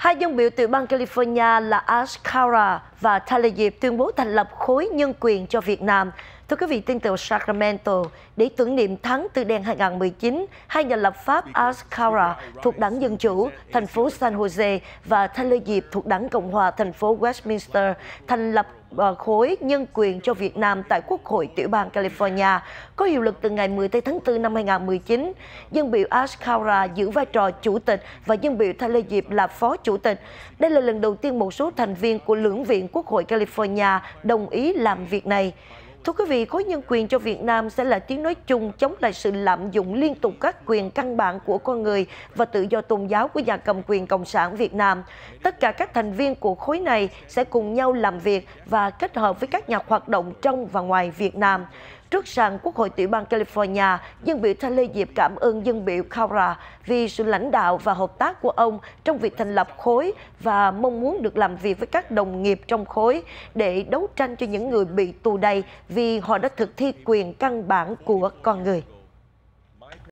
Hai dân biểu từ bang California là Ash Ashkara và Talib tuyên bố thành lập khối nhân quyền cho Việt Nam. Thưa quý vị, tin từ Sacramento, để tưởng niệm thắng Tư đen 2019, hai nhà lập pháp Ash Ashkara thuộc đảng Dân Chủ, thành phố San Jose và Talib thuộc đảng Cộng hòa thành phố Westminster thành lập Ờ, khối nhân quyền cho Việt Nam tại Quốc hội tiểu bang California có hiệu lực từ ngày 10 tháng 4 năm 2019. Dân biểu Ash Kaura giữ vai trò chủ tịch và dân biểu Thay Lê Diệp là phó chủ tịch. Đây là lần đầu tiên một số thành viên của lưỡng viện Quốc hội California đồng ý làm việc này. Thưa quý vị, khối nhân quyền cho Việt Nam sẽ là tiếng nói chung chống lại sự lạm dụng liên tục các quyền căn bản của con người và tự do tôn giáo của nhà cầm quyền Cộng sản Việt Nam. Tất cả các thành viên của khối này sẽ cùng nhau làm việc và kết hợp với các nhà hoạt động trong và ngoài Việt Nam. Trước sàn Quốc hội tiểu bang California, dân biểu Taylor diệp cảm ơn dân biểu Kaura vì sự lãnh đạo và hợp tác của ông trong việc thành lập khối và mong muốn được làm việc với các đồng nghiệp trong khối để đấu tranh cho những người bị tù đầy vì họ đã thực thi quyền căn bản của con người.